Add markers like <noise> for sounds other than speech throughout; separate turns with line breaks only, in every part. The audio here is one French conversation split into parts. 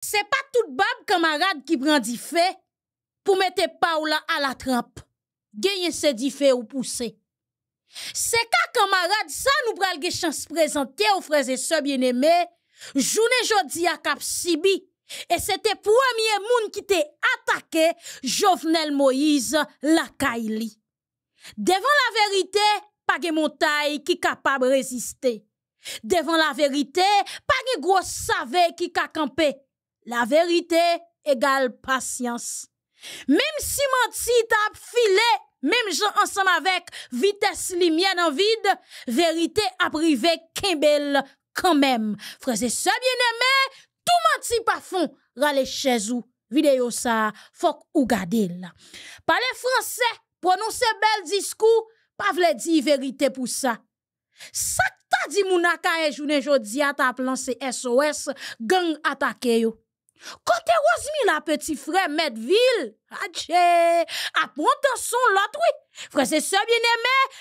c'est pas tout bab camarade qui prend dit fait pour mettre Paula à la trappe, Gagner ces dit fait ou pousser. C'est qu'à camarade, ça nous prend chance présenter aux frères et sœurs bien-aimés, journée jeudi à Cap Sibi. Et c'était premier monde qui t'a attaqué, Jovenel Moïse, la Kaili. Devant la vérité, pas de montagne qui capable de résister. Devant la vérité, pas de gros savet qui capable camper la vérité égale patience. Même si menti tap ensemble même vitesse ensemble avec, vitesse vérité en en vide, verite quand kembel même. Freze se bien tout tout menti pafon, rale vide yo sa fok ou gade la. Français français, prononce bel discours pa vle di vérité pour Ça Sak ta di mounaka e jounen jodi a tap SOS, gang atake yo. Kote petit petit frère, Medville, adje, apontan son lot oui. Frère se bien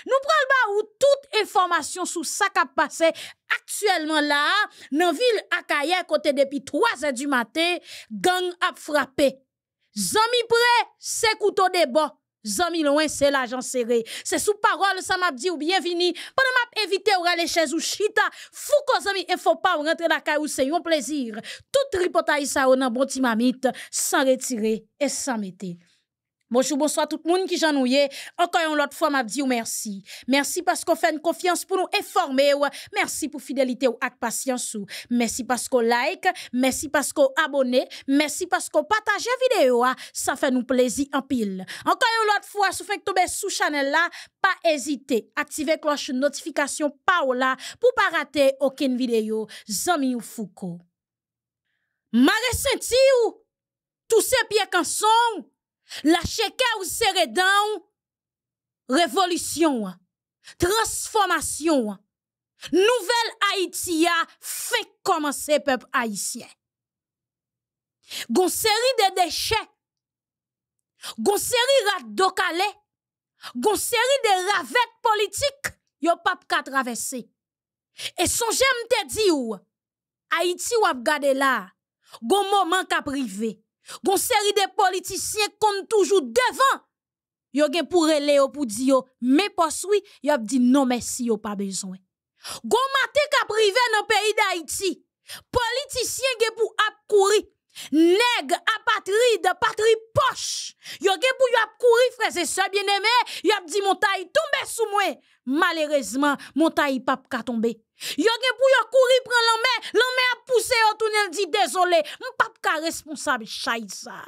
nous nous le où toute information sur ça qui kap passé actuellement la dans ville akaye kote depuis 3 heures du matin, gang a frappé, Zami pre, c'est couteau de bois. Zami loin, c'est l'agent serré. C'est sous parole, ça m'a dit ou bienvenue. Pendant m'a évité ou aller chez ou chita. Fou zami, il faut pas rentrer la caille ou c'est un plaisir. Tout tripotaille ça ou nan bon timamite, sans retirer et sans mettre. Bonjour, bonsoir tout le monde qui j'en Encore une autre fois, m'a dit merci. Merci parce qu'on fait une confiance pour nous informer. Merci pour fidélité ou la patience ou. Merci parce qu'on like. Merci parce qu'on abonne. Merci parce qu'on partage vidéo. Ça fait nous plaisir en pile. Encore une autre fois, si vous faites tomber sous channel là, pas hésiter. Activez cloche notification Paola pour pas rater aucune vidéo. Zami ou Foucault. Ma senti ou? Tous ces pieds qu'en sont. Lâchez ou serrez dans révolution, transformation, nouvelle Haïti a fait commencer peuple haïtien. Gon série de déchets, gon série rat docalé, gon série de ravettes politiques, yo pas qu'à traverser. Et son j'aime te dit ou, Haïti ou ap gade là, gon moment ka privé. Gon série de politiciens compte toujours devant. Yo gen pour relé pour dire mais pas oui, yo dit non merci yo pas besoin. Gon maté ka privé dans pays d'Haïti. Politicien gen pour ap kouri. Nèg apatride, patrie poche. Yo gen pou yo ap courir, frère et sœurs bien-aimés, yo ap dit taille tomber sous moi. Malheureusement, taille pas ka tomber. Yo gen pou yo kouri pran lanme, lanme a pousse yo tounel di désolé M pap ka responsable chay sa.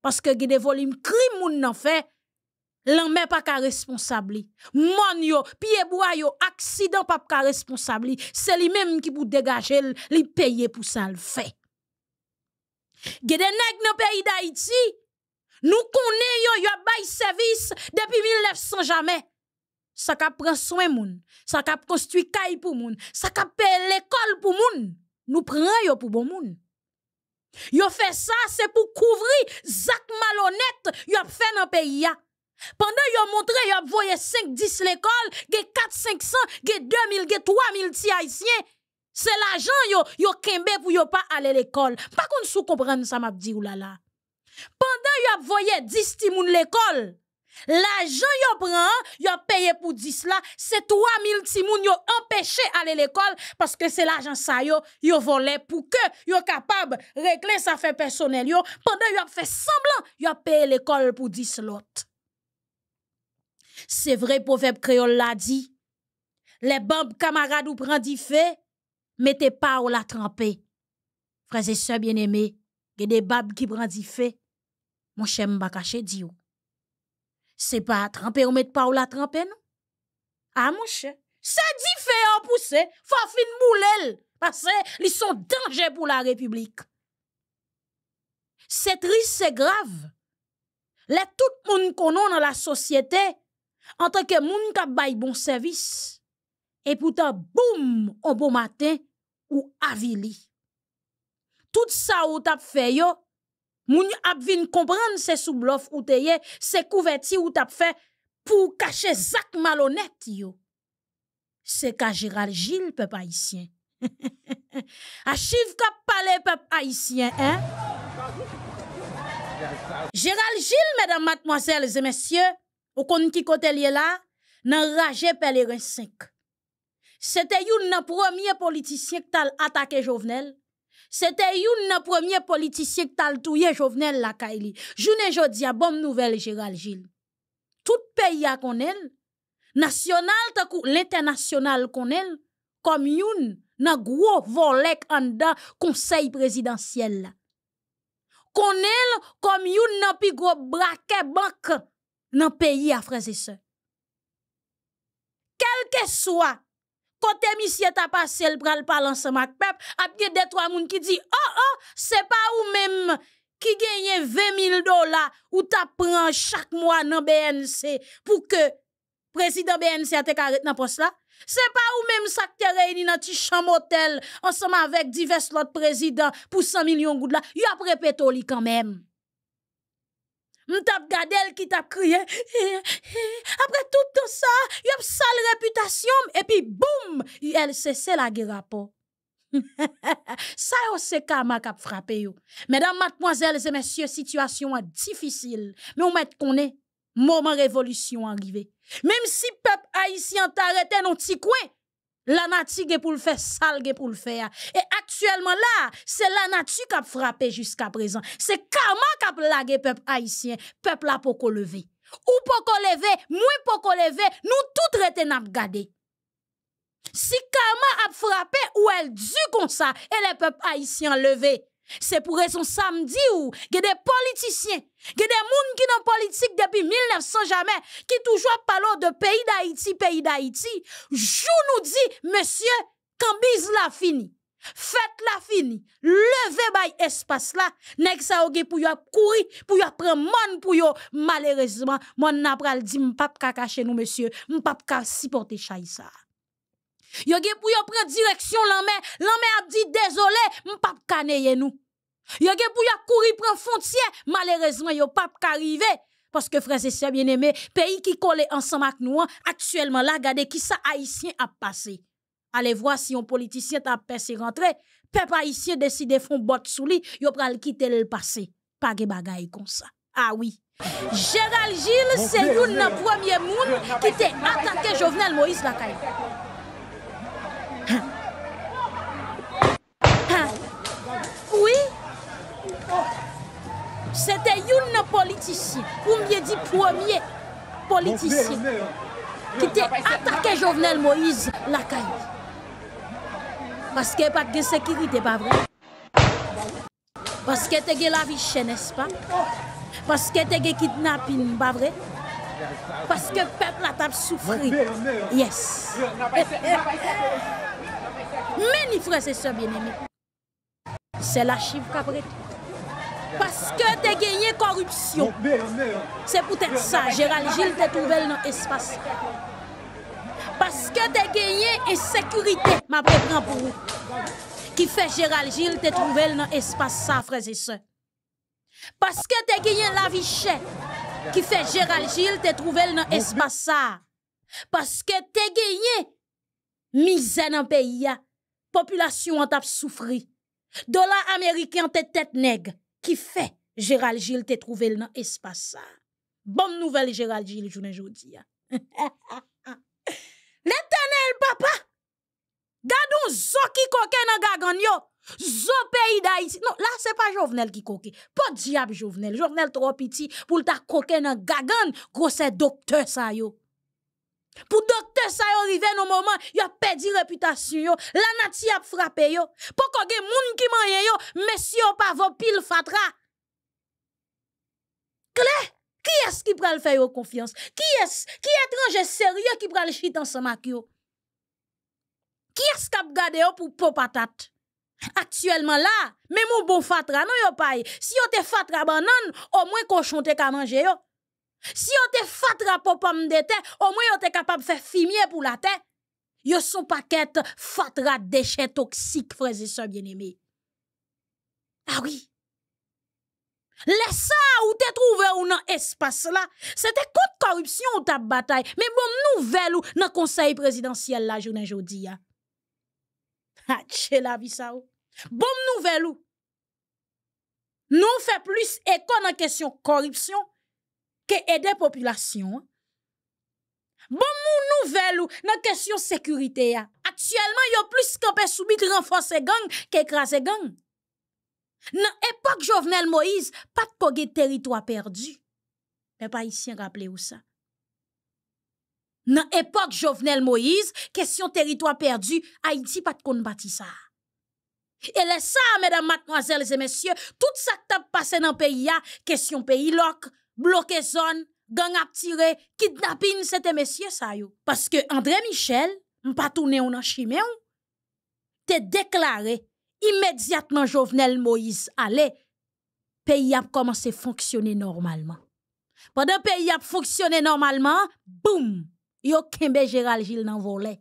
Parce que de volume crime moun nan fe, lanme pa ka responsable. Mon yo, piye bwa yo, accident pap ka responsable. Se li même ki pou l, li paye pou sa l fe. Gen de nan peyi nous iti, nou konen yo yo bay service depi 1900 jamais ça cap prend soin moun, ça cap construit caille pour moun, ça cap l'école pour moun, nous prenons yo pour bon moun. Yo fait ça c'est pour couvrir Zach malhonnête yo fait dans pays ya. Pendant yo montré yo voyé 5 10 l'école, gè 4 500, gè 2000, 3 3000 ti haïtiens. C'est l'argent yo yo kembe pour yo pas aller l'école. Pas qu'on sous comprendre ça m'a dit ou là là. Pendant yo voyé 10 ti moun l'école, L'argent yon prend, yon payé pour 10 là, c'est 3000 petits moun yon empêché aller l'école parce que c'est l'argent ça yon yon volé pour que yo capable régler sa fait personnel yo pendant yo fait semblant, yo payé l'école pour 10 l'autre. C'est vrai proverbe créole l'a dit. Les bambes camarades ou prend dit fait, mettez pas ou la tremper. Frères et sœurs bien-aimés, il y a des babes qui prend dit fait. Mon chèm m'a caché dit ou c'est pas tremper ou mettre pas ou la tremper non Ah mon cher, c'est différent pour en pousser, faut fin mouler parce que ils sont dangereux pour la République. Cette triste, c'est grave. Les tout le monde a dans la société en tant que monde qui baille bon service et pourtant boum au bon matin ou avili. Tout ça ou t'as fait yo Moun ap vin comprendre c'est sous bluff ou teye, c'est couverti ou tap fait pour cacher zak malhonnête yo. C'est ka Gérald Gilles, peuple haïtien. Achive <laughs> kap pale peuple haïtien, hein? Gérald Gilles, mesdames, mademoiselles et messieurs, ou kon ki kote liye la, nan raje pèlerin 5. C'était yon nan premier politicien qui t'a attaqué Jovenel. C'était une des premiers politiciens qui t'as venais Jovenel Lacaille. Je ne pas à bonne nouvelle, Gérald Gilles. Tout pays a qu'on l'état national, l'international qu'on elle, comme une, nan gros volet en le conseil présidentiel. Qu'on elle, comme une, nan pi gros braquet banque, nan pays à frères et sœurs. Quel que soit, quand monsieur t'a passé le pral par l'ensemble, avec peuple a bien des trois personnes qui dit oh oh c'est pas ou même qui gagne 20 000 dollars ou t'apprends chaque mois dans le BNC pour que le président BNC a été carré dans poste là n'est pas ou même ça que t'es réuni dans petit chambre hôtel ensemble avec divers autres présidents pour 100 millions de là il a répété quand même M'tap elle qui t'a crié. Après tout ça, y a sale réputation et puis boum, elle cesse la guerre rapport. <laughs> ça yo c'est kama k'ap frappé yo. Mesdames, mademoiselles et messieurs, situation est difficile, mais on met qu'on est moment révolution arrivé. Même si peuple haïtien t'arrête non petit coin, la nature pour le faire sale pour le faire et actuellement là c'est la nature qui a frappé jusqu'à présent c'est karma qui a le peuple haïtien peuple a le lever, ou lever ne pouvons pas lever nous tout rete de si karma a frappé ou elle dit comme ça et peuple peuple a levé c'est pour raison samedi ou il y a des politiciens, il y des gens qui sont politique depuis 1900 jamais, qui toujours parlent de pays d'Haïti, pays d'Haïti. Je nous dis, monsieur, bise la fini. Faites la fini, Levez bay espace la, nek sa oge pou yon vous kouri, pou vous mon pren moun pou yo, malheureusement moun napral di mpap ka kache nou, monsieur, mpap ka sipote Yo gen pou yo direction l'homme l'anmè a dit désolé, m pa pas nous. Yo gen pou yo kouri prendre frontière, malheureusement yo pa arriver parce que frères et sœurs bien-aimés, pays qui colle ensemble avec nous hein, actuellement là regardez qui ça haïtien a passé. Allez voir si un politicien t'a passé rentré, peuple haïtien décide font botte sous lit, yo pral quitter le passé. Pas de bagay comme ça. Ah oui. Gérald Gilles, c'est l'un premier premiers qui a attaqué Jovenel Moïse Lacaille. Hein? Oui, c'était une politicien, ou bien dit premier politicien, qui t'a attaqué Jovenel Moïse la caille. Parce que pas de sécurité, pas vrai. Parce que tu la vie chère, n'est-ce pas? Parce que tu as kidnapping, pas vrai? Parce que le peuple a souffert. Yes. Meni freze se ben eme. Se la chiv kapret. Paske te genye korupsyon. Bon, se pou tersan. Gerald Gilles te trouvel nan espasa. Paske te genye e sekurite. Ma pekran pou ou. Ki fe Gerald Gilles te trouvel nan espasa. Freze se. Paske te genye la vichè. Ki fe Gerald Gilles te trouvel nan espasa. Paske te genye mizè nan peyi ya. population en tap soufri. Dollar américain te tête neg, Qui fait Gérald Gilles te dans nan ça? Bonne nouvelle, Gérald Gilles journée jodi ya. Hein. L'Eternel <laughs> papa, zo qui koke nan gagan yo, zo pays d'Haïti. Non, là n'est pas jovenel qui koke, Pas diable, jovenel. Jovenel trop petit pour ta koke nan gagan, Grosse docteur, ça, yo. Pour docteur ça arrive au moment, il a perdu réputation La nature a frappé yo. Poko gen moun ki manye yo, monsieur pa vos pile fatra. Clé, qui est-ce qui pral faire confiance? Qui est-ce qui étranger sérieux qui pral chit ensemble avec yo? Qui est-ce qui a gardé yo pour pot patate? Actuellement là, même mon bon fatra non yo paye. Si yo te fatra banane, au moins cochon te ka manger yo. Si on te fatra pour pommes de terre, au moins on te capable de faire fumier pour la terre. Yo son paquet fatra déchets toxiques, frères et sœurs bien-aimés. Ah oui. Laisse ça ou te trouvé ou nan espace là, c'était contre corruption ou ta bataille. Mais bon nouvelle ou nan conseil présidentiel la journée jodi Ah, hein. Ha, la vie ça ou. Oh. Bon nouvelle ou. Nous fait plus école en question corruption ke ede populasyon. Bon moun nouvel ou nan kesyon sekurite ya, atyèlman yo plis kapè soubi ki renfonse gang, ki ekrase gang. Nan epok jovenel Moïse, pat kogue teritwa perdu, men pa isyen rappele ou sa. Nan epok jovenel Moïse, kesyon teritwa perdu, Haiti pat konbati sa. E le sa, mèdam matnoazèl, lese mèsyè, tout sa tap pase nan peyi ya, kesyon peyi lok, bloqué zone, gang a tiré, kidnapping, c'était messieurs ça yo. Parce que André Michel, pas tourné en chimé t'es déclaré immédiatement Jovenel Moïse allez pays a commencé fonctionner normalement. Pendant pays a fonctionné normalement, boum, yo kembe Gérald Gilles dans volet.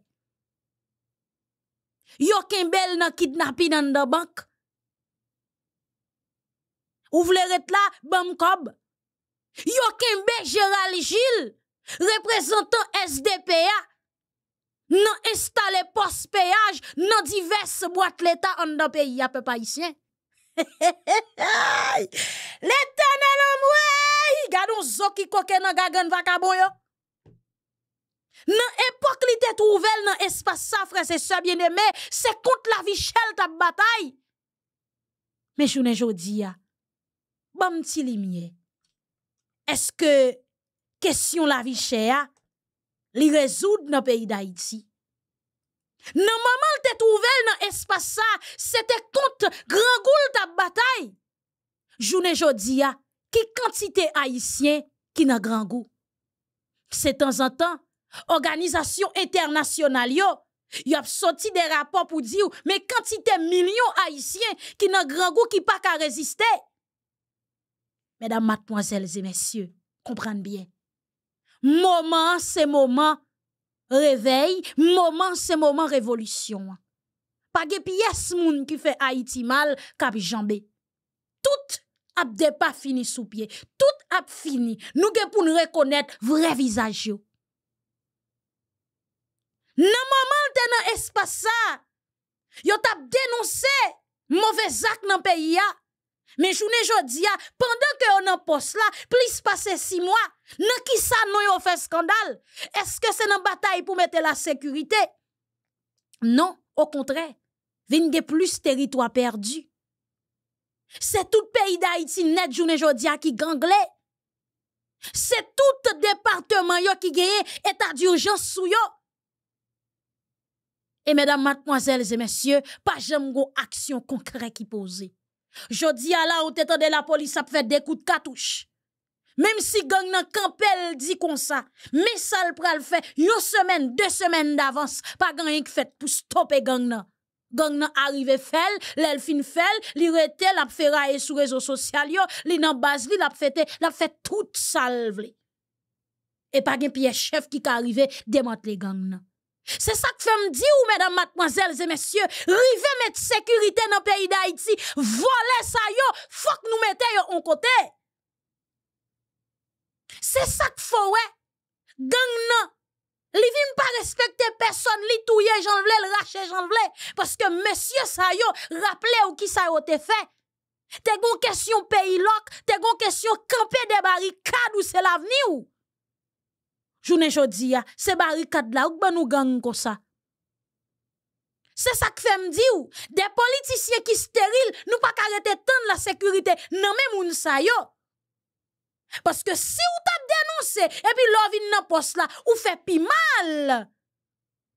Yo kembel nan kidnappé dans la banque. Ou vle ret la, bam kob, Yokembe Gérald Gilles, représentant SDPA, non installé poste péage dans diverses boîtes l'État en dans pays à peu ici. <laughs> L'éternel homme, gardons zoki koke nan gagan vakabon yo. Nan époque li te trouvel nan espace sa, frère, c'est ça bien aimé, c'est contre la vie chèl ta bataille. Mais je ne jodi ya, bam ti lumière est-ce que question la vie chère les résoudre dans pays d'Haïti non maman t'es trouvée dans pas ça c'était contre grand de ta bataille journée jodia ah, qui quantité haïtien qui n'a grand goût c'est temps en temps organisation internationale y sorti des rapports pour dire mais quantité millions haïtiens qui nan grand goût qui pas qu'à résister Mesdames, mademoiselles et messieurs, comprenez bien. Moment, c'est moment réveil, moment, c'est moment révolution. Pas de pièce qui fait Haïti mal, cap jambé. Tout a pas fini sous pied. Tout a fini. Nous ge pour nous reconnaître vrai visage yo. moment, maman te nan espace ça, yo tap dénoncé mauvais acte dans pays mais journée jodia, pendant que on en poste là, plus passer six mois, nan qui ça nous yon fait scandale? Est-ce que c'est une bataille pour mettre la sécurité? Non, au contraire. Vingé plus territoire perdu. C'est tout pays d'Haïti net journée jodia qui ganglait. C'est tout département yo qui est état d'urgence sous yo. Et mesdames, mademoiselles et messieurs, pas j'aime go action concrète qui pose. Jodi à la ou de la fait des coups de katouche. Même si gang nan kampel ça, kon sa, me sal pral fait une semaine, deux semaines d'avance. pa gang yon k pour pou gang nan. Gang nan arrive fel, l'elfin fin fel, li rete la sur sur réseaux sou yo, li nan fait la la tout salve Et pas pa gen chef qui ka arrive les gang nan. C'est ça que femme dit ou mesdames, mademoiselles et messieurs, river mettre sécurité dans le pays d'Haïti, voler ça il faut que nous mettez ça en côté. C'est ça que faut ouais. Gang non. Li vin pas respecter personne, li touye j'en le rache j'en parce que monsieur ça yo rappelé ou qui ça a été fait. Te gon question pays lock, te gon question camper des barricades ou c'est l'avenir ou journée jodi pas c'est barricade là ou banou nous gang comme ça c'est ça que fait me dire des politiciens qui stériles nous pas arrêter tant la sécurité non même moun sa yo parce que si ou t'a dénoncé et puis l'on vient dans poste là ou fait pi mal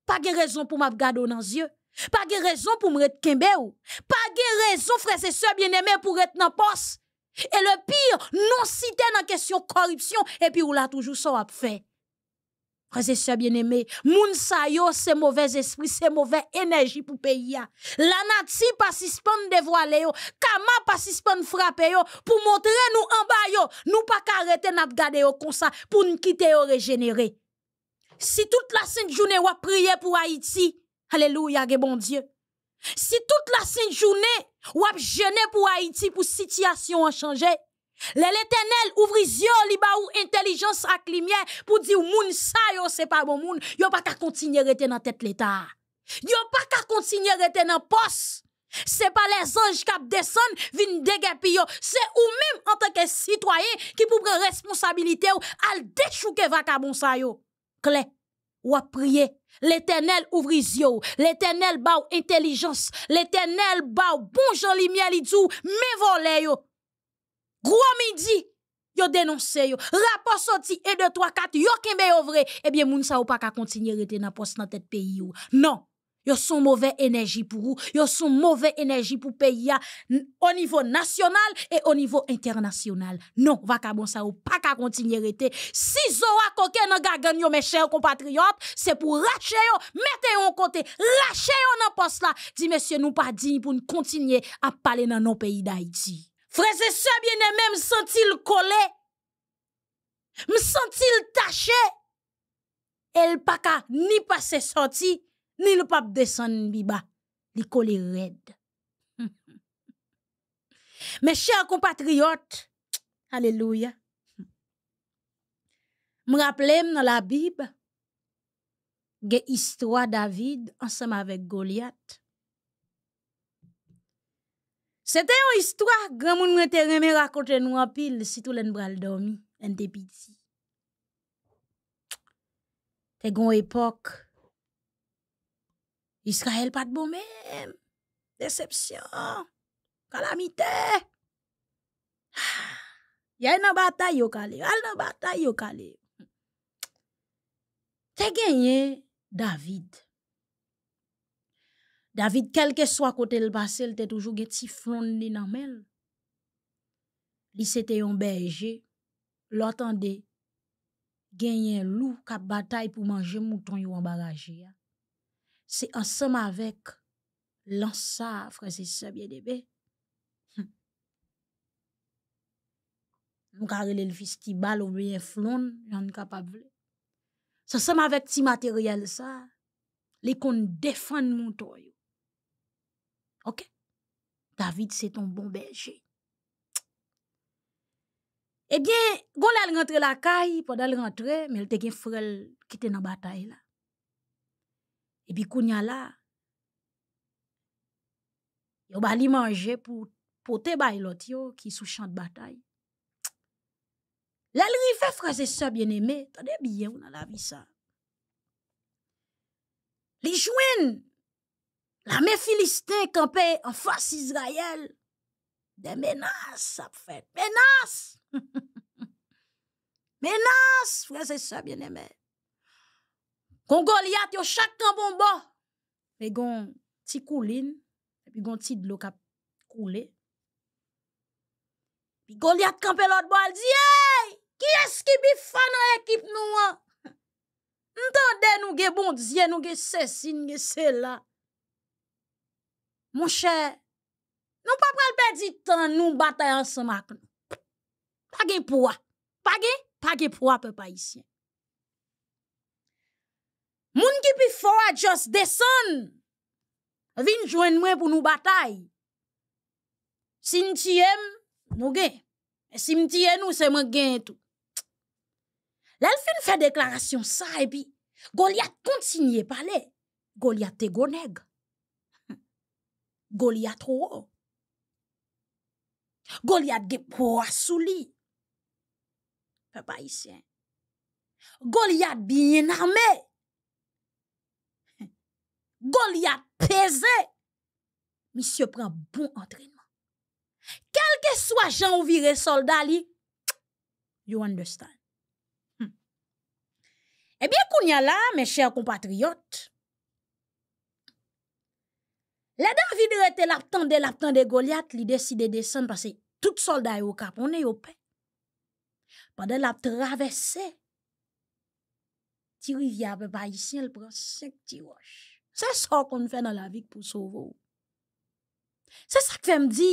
pas de raison pour m'a garder dans yeux pas de raison pour me kembe ou pas de raison frère et sœurs bien-aimés pour être dans poste et le pire, non cité dans question corruption, et puis ou la toujours ça Frères sœurs bien-aimés, moun sa yo, c'est mauvais esprit, c'est mauvais énergie pour pays. La nati pas suspend dévoiler yo, kama pas suspend frapper yo, pour montrer nous en bas yo, nous pas arrêter n'a garder yo comme ça, pour nous quitter yo régénérer. Si toute la sainte journée ou prier pour Haïti, alléluia, bon Dieu. Si toute la sainte journée ou jeûner pour Haïti pour situation en L'éternel les yeux, li ba intelligence ak lumière pour dire moun sa yo c'est pas bon moun, yo pas qu'à continuer rester dans tête l'état. Yo pas qu'à continuer rester dans poste. C'est pas les anges qui descendent, vin dégapi yo. C'est ou même en tant que citoyen qui pour prendre responsabilité ou al déchouke vacabon sa yo. Clé, ou à prier. L'éternel ouvre yeux, l'éternel ba intelligence, l'éternel ba ou bon jan lumière li mais volé yo. Gros midi, yo dénoncé yo. Rapport sorti et de 3 4 yo kembe yo vrai. Eh bien moun sa ou pas ka continuer rete dans poste dans tête pays ou. Non. Yo son mauvaise énergie pour vous, yo son mauvaise énergie pour pays au niveau national et au niveau international. Non, va ka bon ou pas ka continuer rete. Si a koke nan gagan yo mes chers compatriotes, c'est pour rache yo, mettez yo kote, côté, yo nan poste là. Dit monsieur nous pas dit pour continuer à parler dans nos pays d'Haïti ça bien et même senti ils collés Me senti ils taché? Et le ka ni se sorti, ni le pape descend Biba, li red. <laughs> Mes chers compatriotes, alléluia, me rappelle dans la Bible l'histoire de David ensemble avec Goliath, Se te yon istwa, gran moun mwen te reme rakote nou apil, sitou lèn bral dormi, lèn te piti. Te goun epok. Iskrael pat bo men. Deception. Kalamite. Ah, Yal nan batay yo kale. Al nan batay yo kale. Te genye David. David kelke swa kote l basel, te toujou gen ti flon ni nanmel. Li se te yon beje, lotan de genyen lou kap batay pou manje mouton yon bagaje ya. Se ansam avek lan sa, fre se sebye debe. Nou karele l fis ki bal ou beye flon, jan kapa vle. Se ansam avek ti materyal sa, li kon defan mouton yo. OK David c'est ton bon berger. Eh bien, quand elle rentre la caille, pendant elle rentre, mais elle te un frère qui était dans la bataille Et puis quand elle là, yo va manger pour porter bailler l'autre yo qui sous champ de bataille. Là, lui fait frère c'est ça bien-aimé, es bien on la vie ça. Les joignent L'armée philistin campé en face Israël. Des menaces, ça fait. Menaces! <laughs> menaces, frères et sœurs bien-aimés. Goliath yo chaque bon bon. Mais gon, ti couline, puis gon ti de l'eau qui Puis Goliath campé l'autre bois, elle dit, qui est-ce qui équipe dans l'équipe nous? Entendez, hein? nous ge bon Dieu, nous ge ceci, nous ge Mon chè, nou pa prel pedi tan nou batay an semak. Page pouwa. Page? Page pouwa pe pa isyen. Moun ki pi fwa just desan, vin jwen mwen pou nou batay. Sin ti em, nou gen. Sin ti en ou se mwen gen etou. Lèl fin fè deklarasyon sa epi, golyat kontinye pale, golyat te goneg. Gol yad trou ou. Gol yad gepou asou li. Fè pa isyen. Gol yad binye namè. Gol yad peze. Misye pren bon antrenman. Kelke swa jan ou vire solda li, you understand. Hmm. Ebyen eh kounya la, men chèr kompatriyot, Le David rete lap tan de, lap tan de Goliath li deside desen pase tout soldat yo kap, on e yo pe. Pande lap travesse, ti rivya pe bayisyen, el pran sek ti wosh. Se sa kon fè nan la vik pou souvou. Se sa kvem di,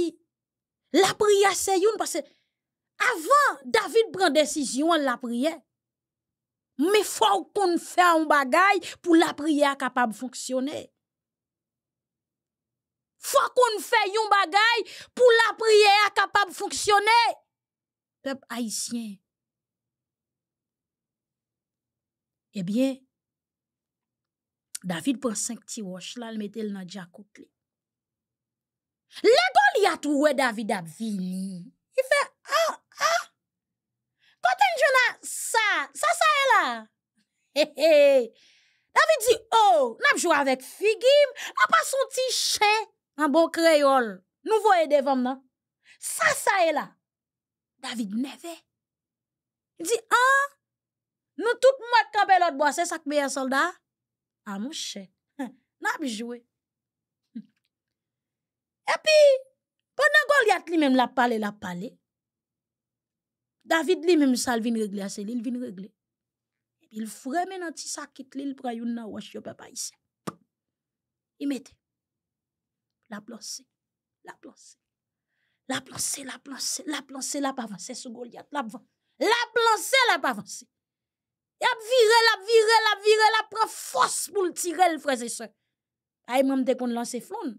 la pria se yon pase, avan David pran desisyon la pria, me fò kon fè an bagay pou la pria kapab fonksyonè. Fwa kon fè yon bagay pou la priye a kapab fonksyonè. Pèp aisyen. Ebyen, David pwen sèk ti wòch la lmètèl nan di akout lè. Lè gol yat wè David ap vili. Y fè a, ah, ah. a. Kote njwen a sa, sa sa e la. He, he. David di, oh, nap jwa avèk figim, nap ason ti chè. en bon créole. Nous voyons devant nous. Ça, ça est là. David Neve. Il dit, ah, nous tout le monde campé l'autre bois, c'est ça que meilleur soldat. Ah, moucher, hum, N'a pas joué. Hum. Et puis, pendant Goliath lui-même l'a parlé, l'a parlé. David lui-même, ça vient régler, c'est il vient régler. Et puis, il fréme dans petit sacit il prend une wash, il papa ici. Il mettait. la plonse, la plonse, la plonse, la plonse, la plonse, la plonse, la plonse, la plonse, la plonse, la plonse, ap vire, ap vire, ap vire, ap pre fos pou l tire l frese se. Ay men mte kon lanse floun,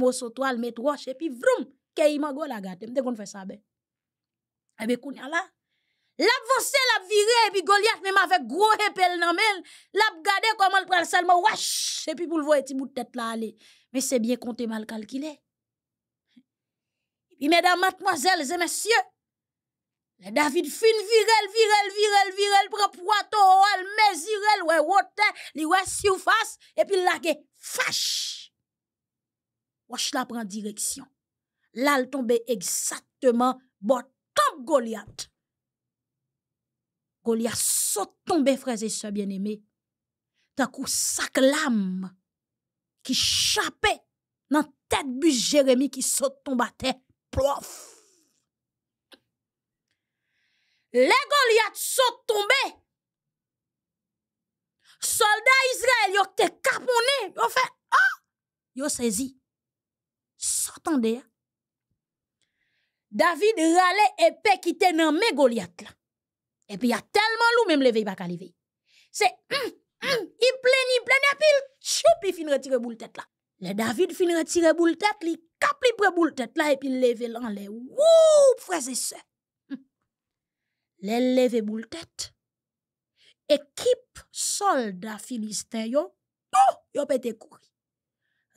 mwo sotwal, met wesh, epi vroum, keyman go la gate, mte kon fese abe. Ebe kounya la, la plonse, la vire, epi goliat, men ma vek gro epel nan men, la p gade koman pral sel, mwa wesh, epi pou l voye ti bout tet la ale. Mais c'est bien compté, mal calculé. Et mesdames, mademoiselles et messieurs, le David fin virel, virel, virel, virel, prend poitou, elle mesirel, ouais, water, li ouais, surface, et puis lague, fâche. Wash la prend direction. Là, elle tombe exactement, bon, top Goliath. Goliath saute tombe, frère et sœurs bien-aimés. T'as coup sac l'âme qui chappait... dans tête bus Jérémie qui saute tombait tête. Prof. Les Goliath sont tombés. Soldats Israël, été te Ils ont fait, Ils ah! ont saisi. S'entende. Hein. David râle épée qui te nan Goliath Et puis y a tellement loup même levé, pas qu'à C'est, hum, boule tête là. Le David finit tirer boule tête, li cap li boule tête là et puis lever l'en les Wouh, frère et sœurs. Le hum. lever boule tête. Équipe soldat philistin yo, oh, yo pété courir.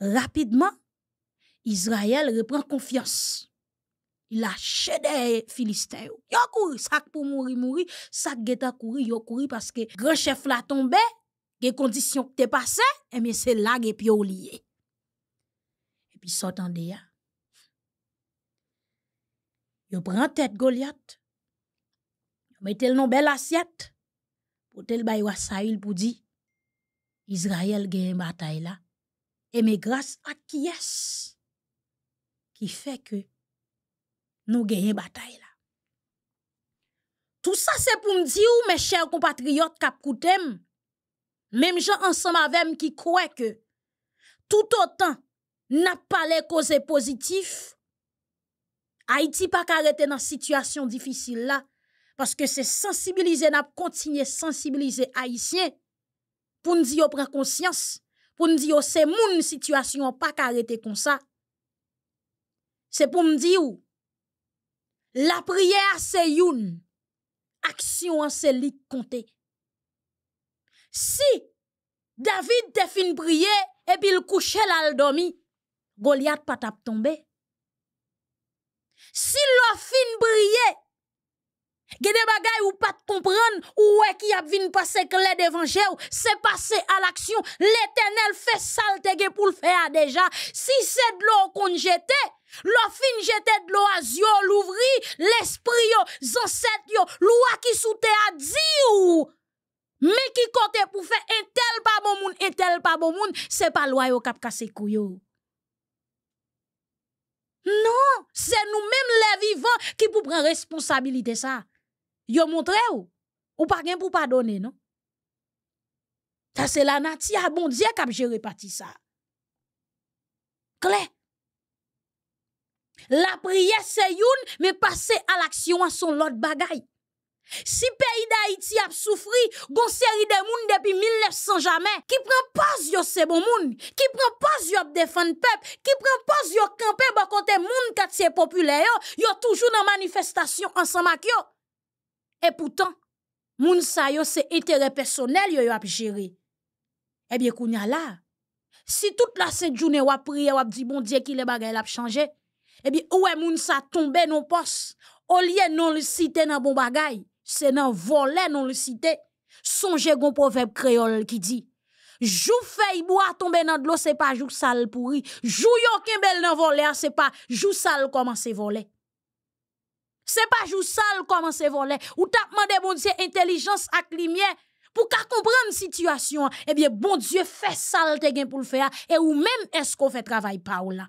Rapidement, Israël reprend confiance. Il a chédé Il Yo couru, sac pour mourir, mourir, sac guetta courir, yo couru parce que grand chef l'a tombé, des conditions que t'es passé, et eh bien c'est là que puis lié. Et puis sort en là. Yo prend tête Goliath. Yo mettez le nom belle assiette. Pour tel bail Saïl pour dire Israël gagne eh bataille là. Et mais grâce à qui est qui fait que nous gagnons bataille là. Tout ça c'est pour me dire mes chers compatriotes Kapkoutem, même gens ensemble avec eux qui croient que tout autant n'a pas les causes positives, Haïti pas qu'à arrêter dans situation difficile là, parce que c'est sensibiliser, n'a à sensibiliser Haïtiens pour nous dire prend conscience, pour nous dire c'est mon situation pas qu'à comme ça. C'est pour me dire que la prière c'est une, action c'est qui compte. Si David te fin prier et puis il couchait là le dormi, Goliath pas tap tomber. Si l'a fin briller, des de ou pas comprendre ou est qui a vinn passer que devant c'est passé à l'action. L'Éternel fait salte pour le faire déjà. Si c'est de l'eau qu'on jetait, l'eau fin jetait de l'eau azio l'ouvri, l'esprit yo, zancet yo, qui sous a dit ou mais qui compte pour faire un tel pas bon monde, un tel pas bon monde, n'est pas loi qui a cassé couilles. Non, c'est nous-mêmes les vivants qui prenons prendre responsabilité ça. Yo montre ou, ou pas gen pour pardonner, non? Ça c'est la nature, ah, bon Dieu, qui a ça. Claire. La prière c'est une, mais passer à l'action à son lot bagaille. Si pays d'Haïti a souffri, gon série de gens depuis 1900 jamais, qui prend pas yo bon moun, qui prend pas yo défendre peuple, qui prend pas yo campé à côté qui quartier populaire yo, yo toujours dans manifestation ensemble avec yo. Et pourtant, moun sa yo c'est intérêt personnel yo yo a géré. Eh bien kounya là, si toute la sainte journée a prier on a dit bon Dieu qui les bagaille a changé, eh bien où ouais moun sa tomber non poste. lieu non le cité les bon bagay c'est dans volet non le cité. Songez gon proverbe créole qui dit Jou fait bois tomber dans l'eau, c'est pas jou sale pourri. Jou yon kembel dans voler, c'est pas jou sale commencer volé. C'est pas jou sale se voler. Ou t'as des bon Dieu intelligence à lumière pour comprendre la situation. Eh bien, bon Dieu fait sale te pour le faire. Et ou même est-ce qu'on fait travail pa là?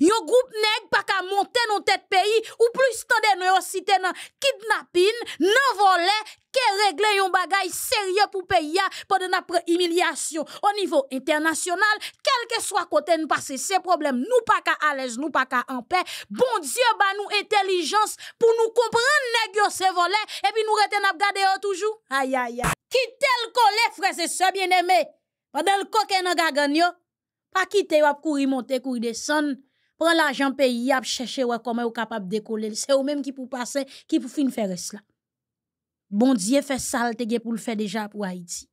Yon groupe nèg pas qu'à monter dans tête pays ou plus tande dans yon cité nan kidnapping, nan volé, ke régler yon bagay sérieux pour pays pendant après humiliation au niveau international, quel que soit côté nous que ces problèmes, nous pas qu'à à l'aise, nous pas qu'à en paix. Bon Dieu ba nous intelligence pour nous comprendre nèg yon se volet et puis nous rete n'a regarder toujours. Aïe aïe aïe. Quitte le collet, frère, et sœurs bien aimé pendant le coquin nan gagan pa pas quitter ap courir monter courir descendre Prenez l'argent pays, a chercher comment vous capable décoller. C'est eux même qui pour passer, qui pour fin faire cela. Bon Dieu fait ça pour le faire déjà pour Haïti.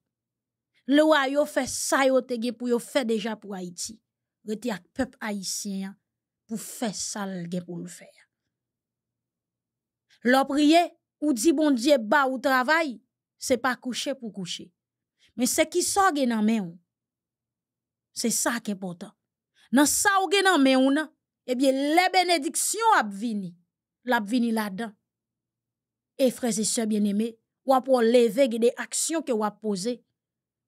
Le royaume fait ça pour le faire déjà pour Haïti. Rete peuple haïtien pour faire ça pour le faire. L'oprié, prier ou dit bon Dieu bas ou travail, c'est pas coucher pour coucher. Mais c'est qui sort dans main. C'est ça qui est important dans sa ou gen nan eh bien, les bénédictions ap vini, là-dedans. Et frères et sœurs bien-aimés, ou pour les vagues des actions que vous avez posées,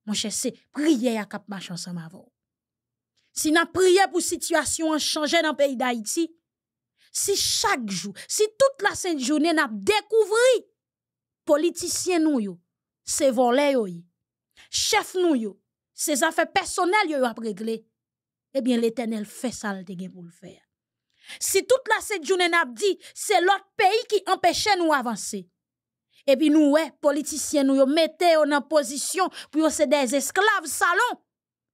mon cher, c'est prier à kap ma Si nous prier pour situation en changer dans pays d'Haïti, si chaque jour, si toute la sainte journée n'a découvert politicien nou yo, c'est volé yo chef nou yo, affaires personnelles yo, yo régler. Eh l'Éternel fait ça fait ça pour le faire. Si tout la sept n'a dit, dit, c'est l'autre pays qui empêchait nous avancer. Et nous, nous, les politiciens, nous mettons en position pour que yo des esclaves salon,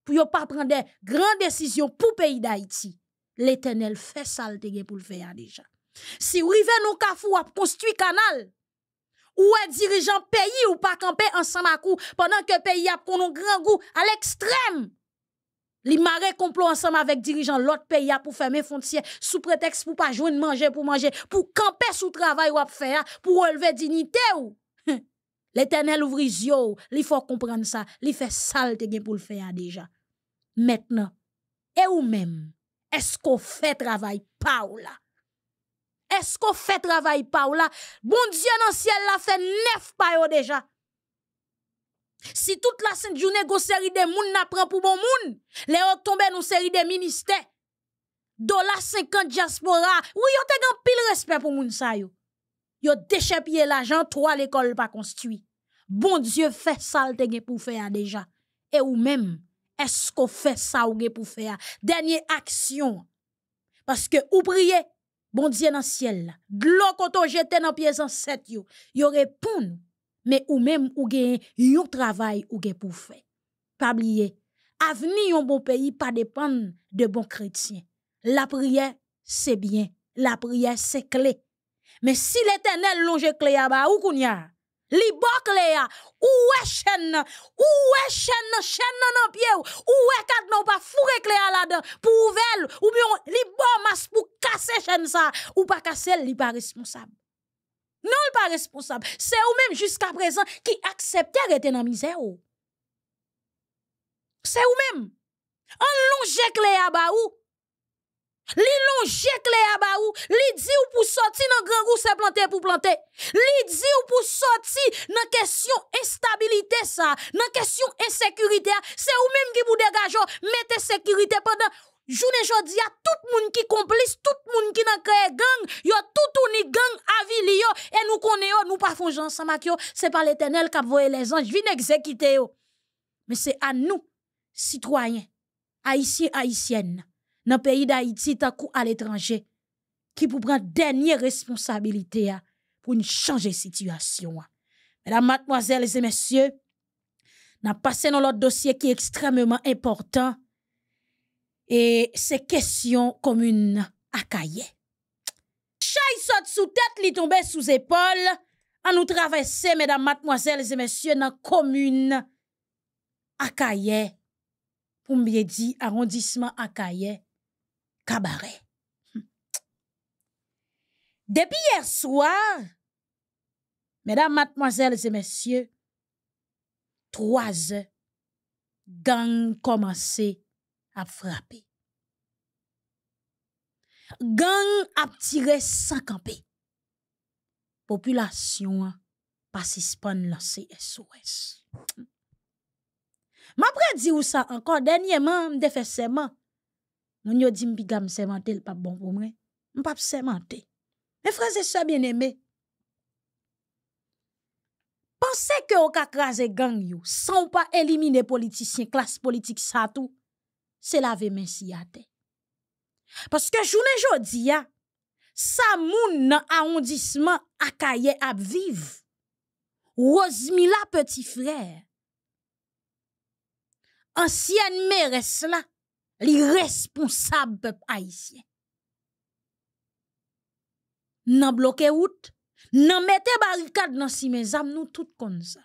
pour yo pas prendre de décisions pour le pays d'Haïti. L'Éternel fait ça le gen pour le faire, hein, déjà. Si nous nous kafou construire konstwi canal, ou est dirigeant pays ou pas camper ensemble à pendant que pays a pour nos grand goût à l'extrême Li mare complot ensemble avec dirigeants l'autre pays pour fermer frontières sous prétexte pour pas joindre manger pour manger, pour camper sous travail ou faire pour relever dignité ou. <laughs> L'Éternel ouvre les yeux, il faut comprendre ça, il fait sale pour le faire déjà. Maintenant, et ou même, est-ce qu'on fait travail Paula? Est-ce qu'on fait travail Paula? Bon Dieu dans le ciel l'a fait neuf pas déjà. Si toute la sainte journée, go série de moun n'apprend pour bon moun, les autres tombent nous série de ministères. Dollar 50 diaspora. Oui, yon te gan pile respect pour moun sa yo. Yo déchepillé l'argent, toi l'école pas construit. Bon Dieu fait ça te gen pour faire déjà. Et ou même, est-ce qu'on fait ça ou gen pour faire? Dernière action. Parce que ou priez, bon Dieu dans ciel. Glo koto jete dans pieds en 7 yo. Yo répond mais ou même ou gen yon travail ou gen pou pas oublier, avenir un bon pays, pas dépend de bons chrétiens. La prière, c'est bien. La prière, c'est clé. Mais si l'Éternel longe clé à ba ou kounya, li bo clé ou chaîne ou chaîne chaîne chaîne nan ou, est we pa Pour ou bien li bo mas pour casser chaîne ça, ou pas casser li pas responsable. Non, pas responsable. C'est vous-même jusqu'à présent qui acceptait d'être dans la misère. Oh. C'est ou même En longe clé à baou. Li longe clé à Li dit ou pour sortir dans grand goût c'est planter pour planter. Li dit ou pour sortir dans question instabilité ça, dans question insécurité. C'est ou même qui vous dégagez. Mettez sécurité pendant Joune y a tout moun qui complice, tout moun ki nan kreye gang, a tout ou ni gang avili yo, Et nou connais yo, nou pa fon jan samak yo, se pa l'Éternel kap voye les anges vin Mais yo. c'est à nous, citoyens, haïtiens, haïtiennes, dans le pays d'Haïti takou coup à l'étranger, qui pran prendre responsabilité ya, pour une changer la situation. Mesdames, mademoiselles et messieurs, passons dans l'autre dossier qui est extrêmement important, et c'est question commune à acaille. Chaï sous tête, li tombe sous épaule, à nous traverser, mesdames, mademoiselles et messieurs, dans la commune Akaye, pour bien dire, arrondissement Akaye, cabaret. Hum. Depuis hier soir, mesdames, mademoiselles et messieurs, trois gangs gang a frappé. Gang tiré tire Population kampe. Hein, pas pasispan la CSOS. <tsk> Ma ça ou dernièrement, encore denye mde Moun yo di mbiga msemante le bon pour moi. Mpap bien aimés, pensez que ou craser gang yo, sans pas elimine politicien klas politique sa c'est la men si Parce que ne jodi ya, sa moun nan arrondissement akaye vivre. viv. petit frère, ancienne mère meres la, li Les peuple haïtien. Nan bloqué out nan mette barricade nan si mes nous nou tout kon sa.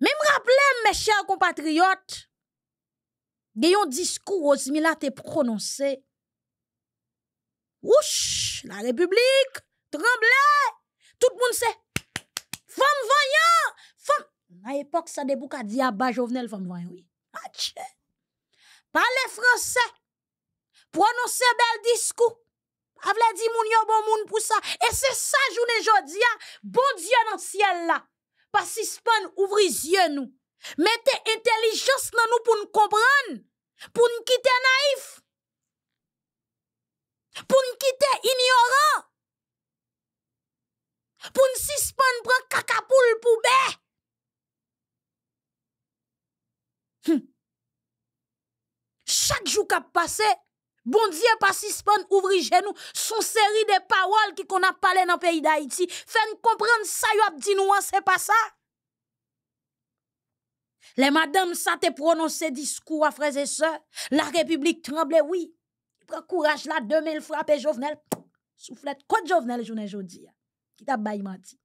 Même mes mes chers compatriotes, Gayon discours diskou te prononcé. Wouch, la République tremble, tout moun se, sait. voyant! fom, na époque sa ça ka à jovenel femme voyant oui. Parle français. Prononcez bel discours. avle di moun yon bon moun pou ça, c'est ça sa jounen jodia. bon bon là. nan que la, span ouvri yeux nous. Mette entelijos nan nou pou n kompran, pou n kite naif, pou n kite inyoran, pou n sispon pran kakapoul pou beh. Chak jou kap pase, bon diye pa sispon ouvri genou, son seri de pawol ki kon ap pale nan peyi da iti, fe n kompran sa yo ap di nou an se pa sa. Les madames, ça te prononcé discours à frères et sœurs. La République tremblait, oui. prend courage là, 2000 mille frappe Jovenel. Soufflette, quoi de Jovenel, journée aujourd'hui? Qui hein? t'a baillé menti?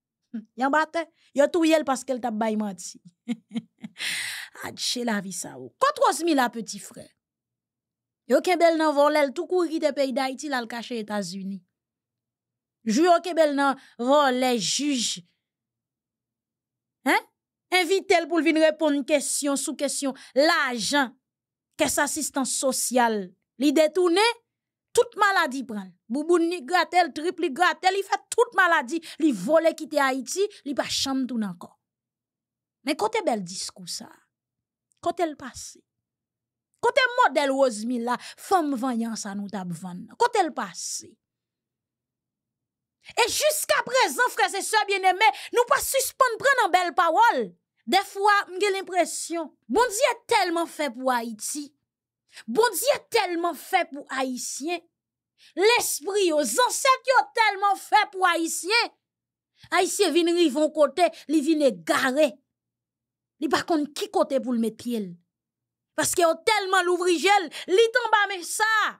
Yon batte, yon tout yel parce qu'elle t'a baillé menti. Adche <laughs> ah, la vie ça ou. Contre la petit frère. Yo kebel nan volel tout courri de pays d'Haïti là le caché États-Unis. Jou yo kebel nan volel juge invite elle pour venir répondre question sous question. L'agent, qu'est-ce assistance sociale? L'idée tournée, toute maladie prend. Bouboun ni gratel, triple gratel, il fait toute maladie. Il vole quitter Haïti, il pas chambre tout encore. Mais côté bel discours ça, côté le passé, côté modèle là femme vaillante ça nous tape Côté le passé, et jusqu'à présent, frères et sœurs bien-aimés, nous pas suspendre prendre en belle parole. Des fois, j'ai l'impression, bon Dieu est tellement fait pour Haïti. Bon Dieu est tellement fait pour Haïtiens. L'esprit aux ancêtres tellement fait pour Haïtiens. Haïtiens viennent en côté, ils viennent garer. Ils pas contre qui côté pour le mettre Parce qu'ils ont tellement l'ouvrigel, ils tombent à ça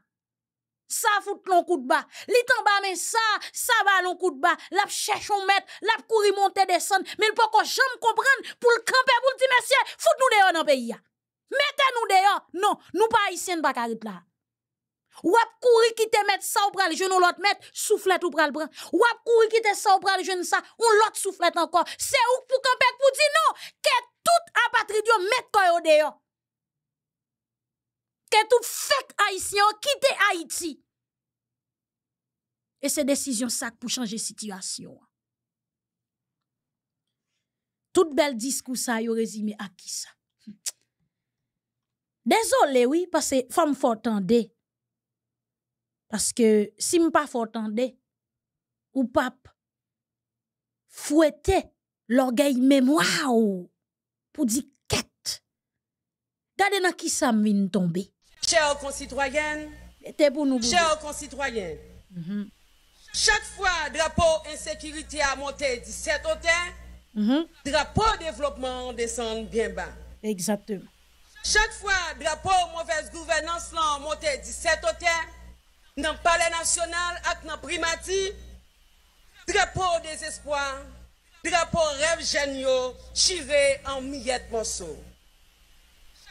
ça fout l'on coup de bas. Li bas mais ça, ça va l'on coup de bas. La cherche on met, la courir monter descendre, mais pas qu'on jamais comprendre pour le camper pour le dire monsieur, fout nous dehors dans pays Mettez-nous dehors. Non, nous pas ici pas carré là. Wap courir quitter mettre ça ou pral jeune l'autre mettre soufflette ou pral Ou Wap courir quitter ça ou pral jeune ça, on l'autre soufflette encore. C'est où pour camper pour dire non, que tout apatridio mettre quoi dehors que tout fait haïtien quitte Haïti. Et ces décisions ça pour changer situation. Tout belle discours ça yo résumé à qui ça. Désolé oui parce que femme faut entendre. Parce que si me pas faut entendre ou pape fouetter l'orgueil mémoire pour dire quête. Gardez dans qui ça m'a tomber.
Chers chers concitoyens, mm-hmm. chaque fois drapeau insécurité a monté 17 hôtels, mm-hmm. drapeau développement descend bien bas. Exactement. Chaque fois drapeau mauvaise gouvernance a monté 17 hôtels, dans le palais national et dans primati, drapeau désespoir, drapeau rêve génial tiré en miettes morceaux.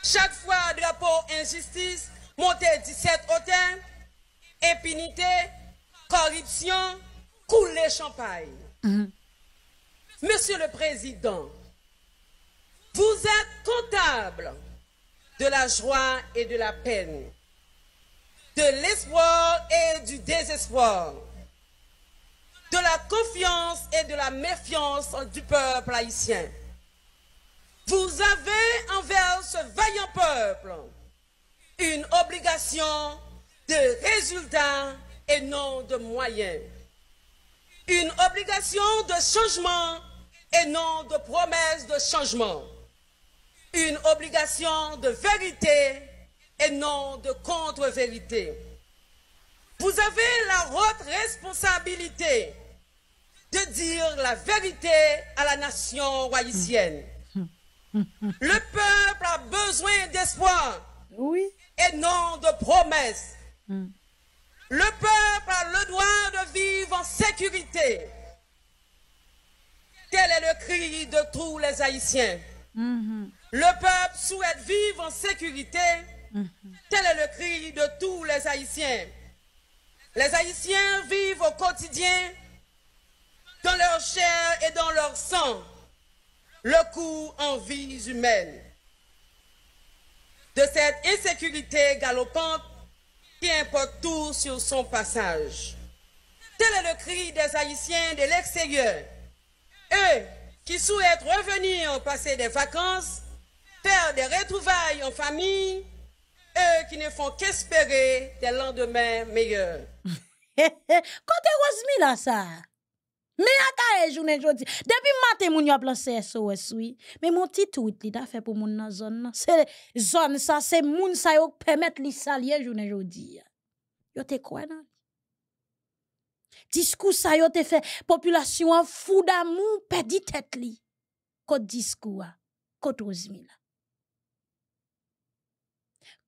Chaque fois, drapeau injustice, montée 17 hôtels, impunité, corruption, couler champagne. Mm-hmm. Monsieur le Président, vous êtes comptable de la joie et de la peine, de l'espoir et du désespoir, de la confiance et de la méfiance du peuple haïtien. Vous avez envers ce vaillant peuple une obligation de résultats et non de moyens. Une obligation de changement et non de promesse de changement. Une obligation de vérité et non de contre-vérité. Vous avez la haute responsabilité de dire la vérité à la nation haïtienne. Le peuple a besoin d'espoir. Oui. Et non de promesses. Hmm. Le peuple a le droit de vivre en sécurité. Tel est le cri de tous les Haïtiens. Hmm. Le peuple souhaite vivre en sécurité. Hmm. Tel est le cri de tous les Haïtiens. Les Haïtiens vivent au quotidien dans leur chair et dans leur sang le coût en vies humaines de cette insécurité galopante qui importe tout sur son passage. Tel est le cri des Haïtiens de l'extérieur. Eux qui souhaitent revenir passer des vacances, faire des retrouvailles en famille, eux qui ne font qu'espérer des lendemains meilleurs. <laughs> Quand est Rosemi
là ça Men a ka e jounen joudi. Depi maten moun yo aplase SOS wè. Men moun titwit li da fe pou moun nan zon nan. Se zon sa, se moun sa yo pemet li sa li e jounen joudi. Yo te kwen nan. Disku sa yo te fe. Populasyon an fouda moun pedi tet li. Kot diskou an. Kot ozmi nan.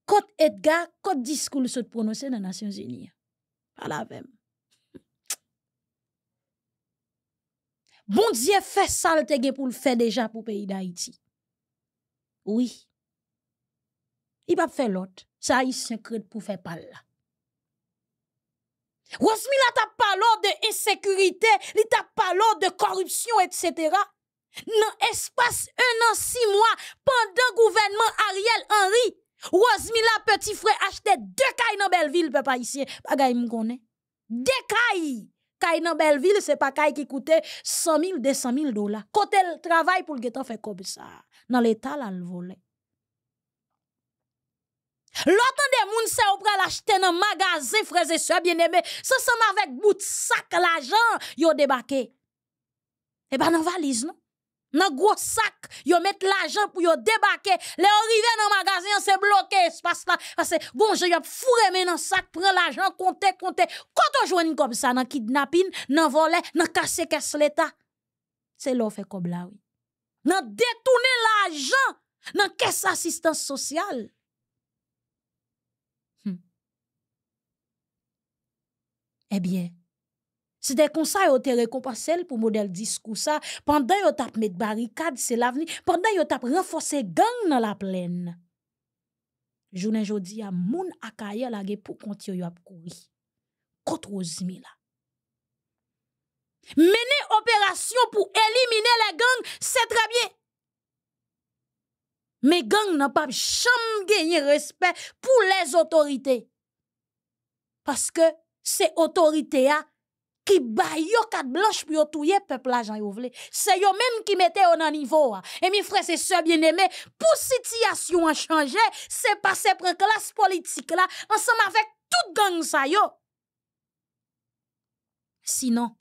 Kot edga, kot diskou li se te pronose nanasyon jounen joudi. Palavem. Bon Dieu fait ça le gen pour le faire déjà pour le pays d'Haïti. Oui. Il va faire l'autre. Ça se crée pour faire pas là. Rosmila pas parlé de insécurité, il t'a parlé de corruption, etc. Dans espace un an, six mois, pendant gouvernement Ariel Henry, Rosmila petit frère achetait deux cailles dans Belleville, papa ici. Bagay De Deux cailles. Kay dans Belleville, c'est pas kay qui coûtait 100 000, 200 000 dollars. Côté le travail pour le gars fait comme ça. Dans l'État, là, le volet. L'autre des moun se ou pral acheter dans magasin, frères et sœurs bien-aimés, sont avec bout de sac l'argent, yo débarqué. Eh ben, la valise, non? Nan gwo sak, yo met l'ajan pou yo debake, le orive nan magazin se bloke, espas la, gwo bon, jè yop fure men nan sak, pren l'ajan, kontè, kontè. Koto jweni kob sa nan kidnapin, nan vole, nan kase kes leta, se lo fe kob la ou. Nan detounen l'ajan, nan kes asistan sosyal. Hmm. E eh bie, Se de konsa yo te rekompasele pou model diskousa, pandan yo tap met barikad se laveni, pandan yo tap renfose gang nan la plen, jounen jodi ya moun akaye la ge pou konti yo yo apkoui. Koto o zimi la. Mene operasyon pou elimine la gang, se trabyen. Me gang nan pap chanm genye respet pou les otorite. Paske se otorite ya, ki bay yo kat bloch pou yo touye peplajan yo vle. Se yo menm ki mette yo nan nivou a, e mi fre se sebyen eme, pou sitiyasyon a chanje, se pase pre klas politik la, ansam avek tout gang sa yo. Sinan,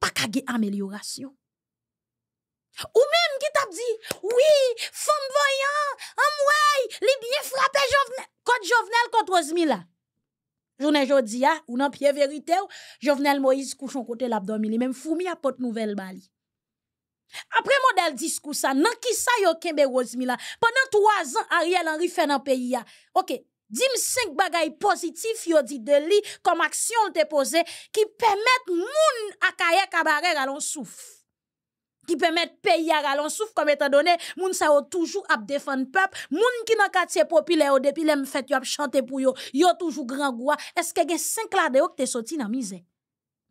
pa kage amelyorasyon. Ou menm ki tap di, oui, fom voyan, amway, li li frape jovenel, kote jovenel kote ozmi la. journée jodi a ou nan pie verite ou, Jovenel Moïse couchon kote l'abdomi li, fourmi a pote nouvel bali. Après model discours sa, nan ki sa yo kembe rozmi Pendant trois ans, ans Ariel Henry fait nan pays ya. Ok, dim 5 bagay positifs yo di de li, kom action te pose, ki permet moun akaye kabare souf. Ki pèmèt pey ya galon souf kom etan donè, moun sa yo toujou ap defan pep, moun ki nan kat se popile yo depi lem fèt yo ap chante pou yo, yo toujou gran gwa, eske gen senklade yo ke te soti nan mize.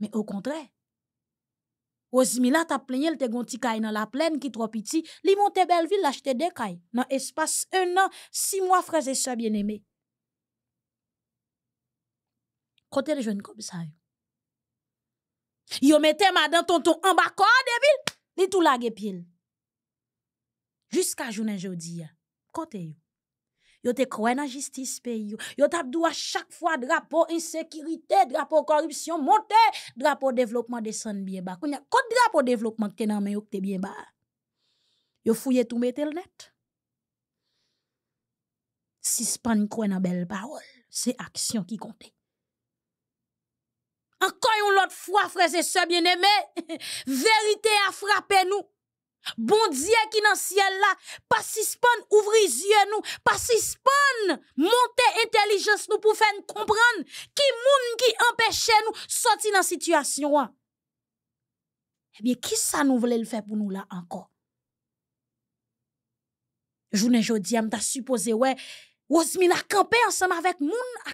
Mè o kontre, o zimila tap plenye lte gonti kay nan la plen ki tropiti, li monte bel vil lachte de kay nan espas un nan, si mwa fraze sa bien eme. Kote rejouni kom sa yo, yo mette madan tonton ambakor de vil! Li tou lage pil. Jus ka jounen jodi ya. Kote yo. Yo te kwen nan jistis pe yo. Yo tap dou a chak fwa drapo insekirite, drapo korupsyon monte, drapo devlopman desen biye ba. Kwen ya kote drapo devlopman kwen nan men yo kwen te biye ba. Yo fuyetou me tel net. Si span kwen nan bel parol, se aksyon ki konte. Encore une autre fois, frères et sœurs bien-aimés, <laughs> vérité a frappé nous. Bon Dieu qui dans le ciel là, pas suspend ouvrir yeux nous, pas suspend monter intelligence nous pour faire comprendre qui monde qui empêchait nous sortir dans situation. Eh bien, qui ça nous voulait le faire pour nous là encore? Journée jodi, m'ta supposé ouais, Osmina camper ensemble avec monde à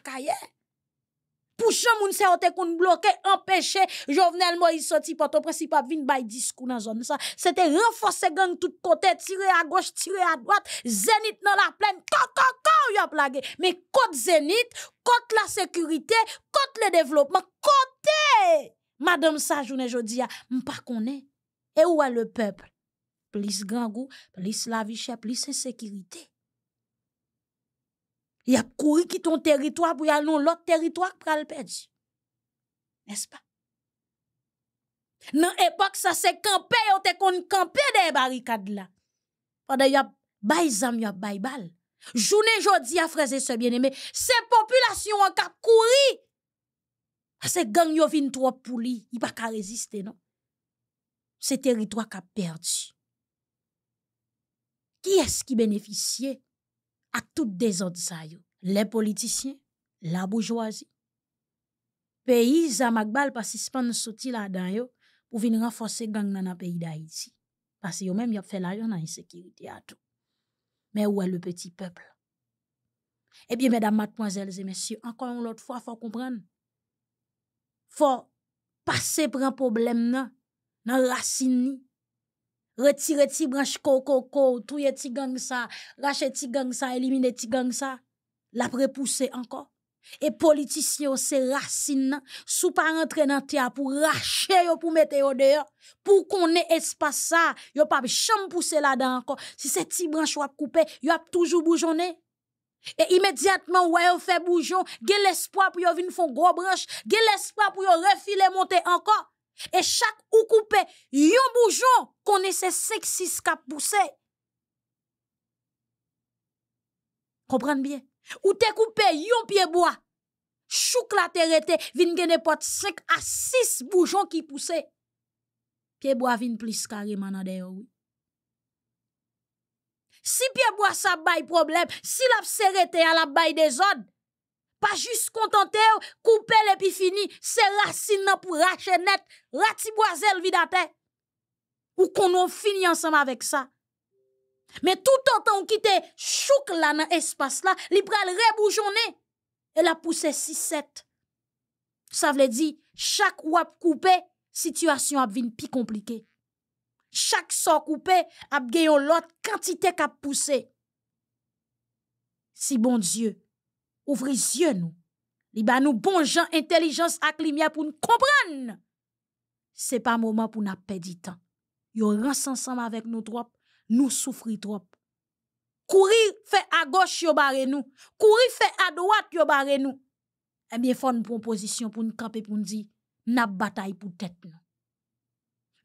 Pouchan moun se ote kon bloke, empêché Jovenel Moïse sorti porte principal vin bay discours dans zone C'était renforcer gang tout côté, tirer à gauche, tirer à droite, Zénith dans la plaine, quand y a plagé Mais côte Zénith, côte la sécurité, côte le développement, côté Madame sa journée jodi a, m'pa konnen. Et où est le peuple? Plus grand goût, plus la vie chère, plus sécurité. Il a couru qui ton territoire pour y aller dans l'autre territoire pour le perdre. N'est-ce pas? Dans l'époque, ça c'est campé, on te kon campé des barricades là. Pendant y a bay zam, y a bay bal. Journée jodi a frères et bien aimé ces populations en cap couru. Ah, ces gang yo vin trop pour lui, il pas qu'à résister non. Se territoire qu'a perdu. Qui est-ce qui bénéficiait à tout autres, Les politiciens, la bourgeoisie. Pays à Magbal pas suspendre soutien là dedans pour venir renforcer gang dans le pays d'Haïti. Parce que même y a fait la yon insécurité à tout. Mais où est le petit peuple? Eh bien, mesdames, mademoiselles et messieurs, encore une autre fois, faut comprendre. Faut passer pour un problème, Dans la racine, retire ti branche coco, coco touye ti gang ça, rache ti gang ça, éliminer ti gang ça, la repousser encore. Et politicien c'est racine sous pas rentrer dans terre pour racher pour mettre yo dehors pour qu'on ait espace ça yo pas chambre pousser là-dedans encore si ces ti branche ou couper yo a toujours bougeons. et immédiatement ouais yo fait boujon gain l'espoir pour yo venir font gros branche gain l'espoir pour yo refiler monter encore et chaque ou coupé, yon bourgeon 5-6 qui a poussé. Comprenez bien. Ou te coupé, yon pied bois. Chouk la te rete, vin gene pot 5 à 6 bougeons qui pousse. Pied bois vin plus carré manan de oui. Si pied bois sa baye problème, si la serete à la baye des ordres, pa jis kontante ou koupe le pi fini, se rasin nan pou rache net, rati boazel vi datè, ou konon fini ansama vek sa. Me tout an tan ou kite chouk la nan espas la, li pral rebou jounè, e la pousse 6-7. Sa vle di, chak wap koupe, sityasyon ap vin pi komplike. Chak sa koupe, ap geyon lot kantite kap pousse. Si bon dieu, Ouvrez les yeux nous. nous bon gens intelligence ak pour nous comprendre. C'est pas moment pour nous perdre du temps. Yo rense ensemble avec nous trop, nous souffrir trop. Courir fait à gauche yo barre nous. Courir fait à droite yo barre nous. Eh bien faut une proposition pour nous camper pour nous dire n'a bataille pour tête nous.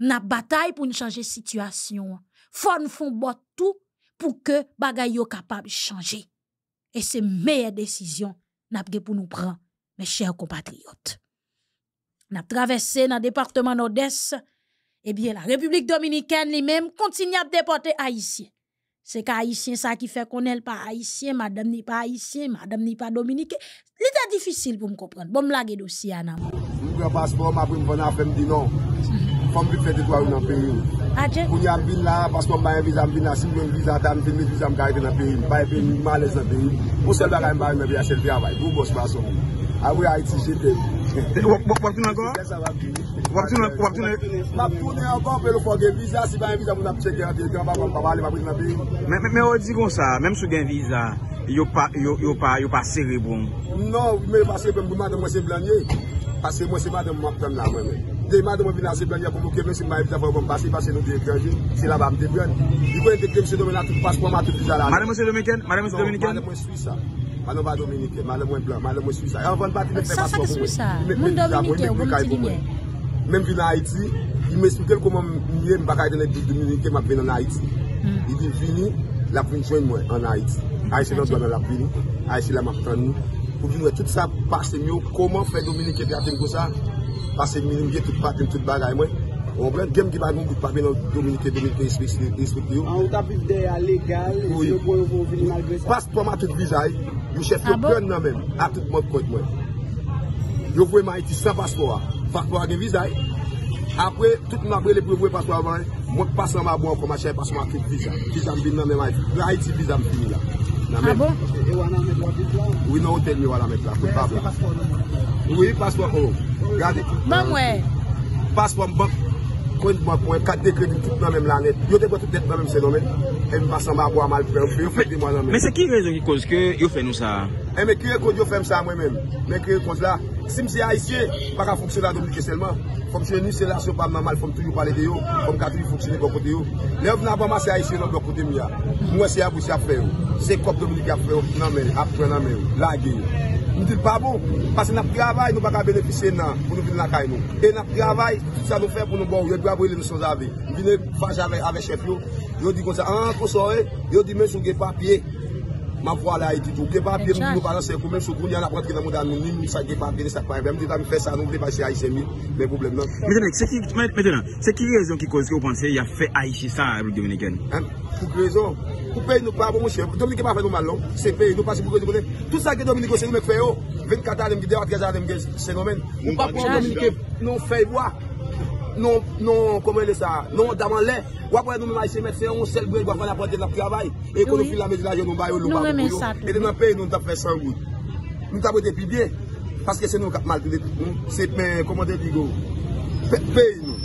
N'a bataille pour nous changer situation. Faut nous font bot tout pour que bagay yo capable changer et c'est meilleure décision n'a pour nous prendre mes chers compatriotes n'a traversé dans le département nord-est eh bien la République dominicaine lui-même continue à déporter haïtiens c'est qu'haïtien ça qui fait qu'on n'est pas haïtien madame n'est pas haïtien madame n'est pas dominicaine c'est difficile pour me comprendre bon me dossier Je
passeport, Fom vit fete kwa ou nan pen yon Aje? Koun yon bin la Pas kon baye viza m bin la Si baye viza tan Ti men viza m gaye di nan pen yon Baye pen yon Ma lez nan pen yon Ou selbe raye m baye yon Ne be a selbe yon vaye Ou bos pa son A ou ya iti jete E wak tou nan ton? E sa wak tou nan ton Wak tou nan ton? Wak tou nan ton Per ou fwa gen viza Si baye viza m ou nan pise gen vize Yon fwa kon pa wale va pen yon Men o di kon sa Mem sou gen viza Yon pa serebon Non Men yon pa serebon Mwen se bl Mwen se ba de mwen mwap tem la mwen men. Dey mwen de mwen vina se blyan, yako mwen kem mwen se mwen evita fwen mwen basi, fase nou diye kèndye, se la ba mwen devyan. Yikwen enteke mwen se domen la tout pas, kwen mwen ato pisa la. Mwen de mwen se dominiken? Mwen de mwen swisa. Mwen de mwen dominiken, mwen de mwen blan, mwen de mwen swisa. E an van batin mwen tem mwen mwen. Sa sa te swisa? Mwen dominiken ou mwen titi mwen? Mwen vina Haiti, yi mwen soute kwen mwen mwen mwen mwen mwen mwen ou di nou e tout sa passem yo, koman fe Dominike de Atengosa, passem yon di tout paten, ah bon? tout bagay mwen, ou blen genm di bagon kouk pape Dominike de Atengosa yon. An ou ta bif de a legal, ou yon, passe poma tout vizay, yon chef yon gwen nan men, ap tout mwen kote mwen. Yon vwe ma iti san paspo a, fakpo a gen vizay, apwe tout mwen apre le pou vwe paspo a vwen, mwen pasan mwen abon koman chey pasman kwen vizay, vizay mwen nan men ma iti, vwe a iti vizay mwen kwen mwen. Ha ah bon? Ouye nou ou ten mi wala met la Ouye paspon ouye Ouye paspon ouye Gade Paspon mbap Kwen kwen kwen Kat dekredi tout nan men lanet Yo dekwote det nan men senon men E mi basan ba waman mal ferme Yo fè di mwa nan men Mè se ki rezon ki konz ke yo fè nou sa? E me ki rekon yo fè msa mwen men Mè ki rekon la Sim se a isye, baka foksyon la Dominike selman. Foksyon ni selasyon pa normal, fom tou yon pale de yo, fom katou yon foksyon yon bokote yo. Ne yon vina pa ma se a isye yon bokote miya. Mwen se yavou se a freyo. Se kop Dominike a freyo, nanmen, apren nanmen yo. La genyo. Mwen dil pabo, pase nap travay nou baka benefisyen nan, pou nou bilen akay nou. E nap travay, tout sa nou fè pou nou bo, yon bwa bo yon lesons avè. Mwen vine fage avè, avè chef yo, yon di kon se an, kon so e, yon di men sou ge fapye. Ma fwa la non. a iti tou. Kè pa piye nou ki nou balanse pou mèm soukoun. Yon ap rentre nan moun anonim. Moun sa kè pa piye, sa kwa mèm. Mèm de ta mèm fè sa anonim. Mèm pou blèm nan. Mèdè nan, sè ki rezon ki koz ki ou panse yon fè a iti sa, Ruk Dominiken? Mèm, fè rezon. Kou pey nou pa moun chè. Dominiken pa fè nou man lom. Se fè, nou pasi pou kè di konen. Tout sa kè Dominiken chè nou mèk fè yo. 24 anem gè, 23 anem gè, senomen. Moun pa pou Dominiken nou fè Non, non, kome non, le sa? Non, daman le? Wapwe nou me may se met se an, on sel bwen wak wak an apote lak yabay? E konon fil la medila je nou bay ou lomba mou kou yo? E denon pey nou tap fè san gout? Nou tap wote pi bie? Paskè se nou kap malte de tout? Se pen, kome de di gout? Pey nou?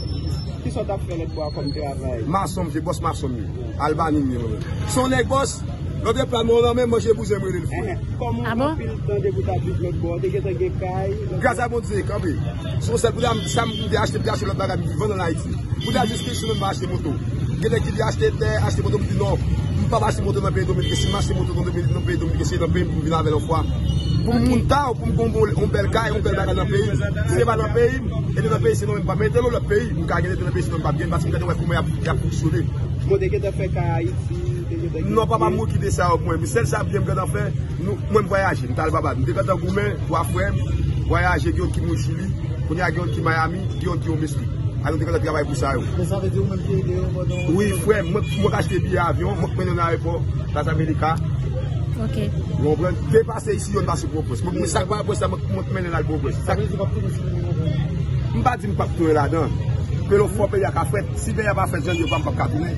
Ki sa tap fè lèk wak komite ar ray? Marsom, jè boss Marsom yon. Al ban nin yon. Son ek boss? Nan men men mwen jen mwen jen mwen jen mwen fwen. Aman? Kaza mwen dize, kame. Sè mwen de ache piache vlou baga mi, vlou nan la iti. Pou la jistè chounen ba ache mwoto. Kene ki de ache te ache mwoto mwen di nou. Mwen pa ba ache mwoto nan pey do men, ke si mwoto mwen de pey do men, ke si nan pey mwen kwen vina velon fwa. Pou mwen ta ou pou mwen kwen bel kaje, mwen bel baga nan pey mwen. Se ne va nan pey mwen, e de nan pey se nou mwen pa men, ten nou la pey mwen kage de te nan pey se nou Nou pa pa mou ki de sa yo kwen, mi sel sa biye mwen kwen an fwen, mwen mwen voyaje, mwen tal babad, mwen de kwen an kwen mwen, mwen fwen, voyaje gyo ki Mouchili, kwen ya gyo ki Miami, gyo ki Mouskou, an mwen de kwen an di gwa baye pou sa yo. Mwen sa de di mwen kwen yon mwen kwen avyon, mwen kwen yon nare pou, tas Amerika, lombran, kwen pase isi yon basi Bokbos, mwen mwen sa kwen an Bokbos, mwen kwen yon al Bokbos. Mwen pa di mwen pa kwen yon la dan, kwen yon fwen pe yon ka fwen, si de yon va fwen zyon, yon va mwen pa kabine.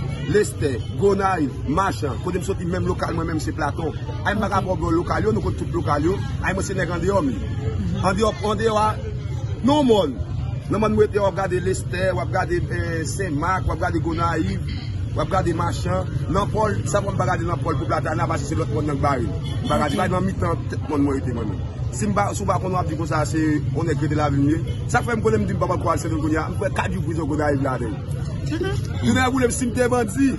Leste, Gonaid, Masha, kou di msoti menm lokalman, menm se Platon, ay mbaka bo lokal yo, nou kon tup lokal yo, ay mwen se neg an di omi. Mhm. An di yo a, nou mon, nou mon mwen te yo ap gade Leste, wap gade eh, Saint-Marc, wap gade Gonaid, Wap ka de machan Nampol, sa pou m bagade nampol pou platan Na vase se lot pon nan baril Baril nan mitan, pon mwen ete mwen Simba, sou bakon wap di kon sa se On e krede la vimye Sa fè m konem di m baban kwa lise M kwen kadyou pou yon kona yon vladen Yon yon kwen m simte bandi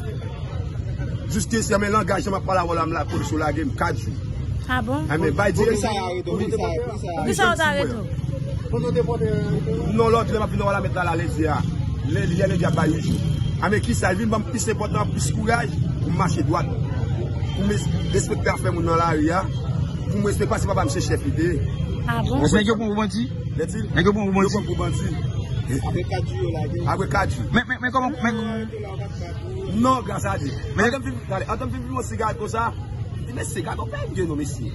Juste si yon men langaj Yon ma pala wala m lakor sou la gen Kadyou A bon? A men bay di Kouni sa wazare do? Kouni sa wazare do? Kouni sa wazare do? Non lòt, yon api lò la metla la lezya Lezya lezy Ame ki sajvi mbam pisse epotan, pisse kouyaj pou mwache dwad. Pou mwespe terfer moun nan la riyan. Pou mwespe pasi pa ba mse chepi de. A ah dwen? Bon? Mwen se yon pou mwou banti? Mwen se yon pou mwou banti? Eh? Awe kadi. Awe kadi? Mwen koman? Eh, non, kansa di. Mwen koman? Aten mwen fin mwen segad kon sa? Mwen segad kon pen gen nou mwen si.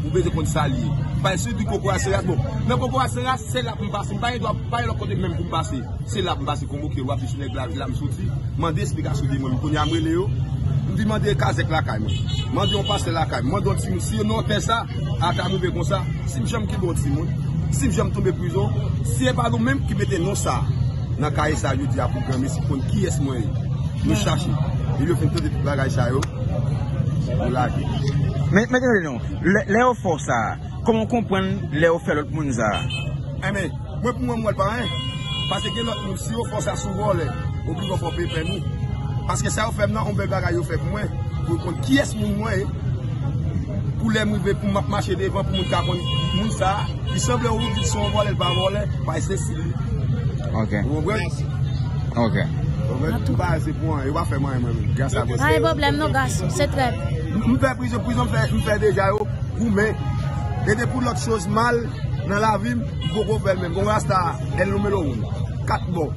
Veze kondi sa li, pa yon si di koko a seras Mwen koko a seras, se la pou mbase Mwen pa yon konde mwen mbase Se la pou mbase kongo ki yon wapishne Mwen de explikasyon di mwen Mwen di mwen de kazek lakay Mwen de yon pase lakay Mwen de yon ti mwen, si yon nou ten sa Si mwen jom ki bote si mwen Si mwen jom tombe prizon Si yon e balou mwen mwen ki bete nou sa Nan kaye sa yon di apokan Mwen se kondi ki es mwen yon Mwen chache Mwen la ki Mè gen renon, le ou fò sa, komon kompwen le ou fèl lout moun zara? Emen, mwen pou mwen mwen panen, pase gen not moun si ou fò sa sou volè, ou pou mwen fò pey pen moun. Pase ke sa ou fèm nan, ou mwen gagay ou fèm mwen, pou kon ki es moun mwen e, pou le moun be pou map mache devan, pou moun kapon moun zara, i se mwen ou vlou di sou volè lout panen, pa ese si. Ok. Ou mwen mwen? Ok. Ou mwen tou pa ese pou an, yo va fèm an emen moun. A e
boblem, no gas, se trep.
Mwen pe prizon, prizon mwen fè, mwen fè deja yo, kou mè. E de pou lòt chòs mal nan la vim, pou kou fèl mè. Bon, ansta, el noumè lò oum. Kat bo.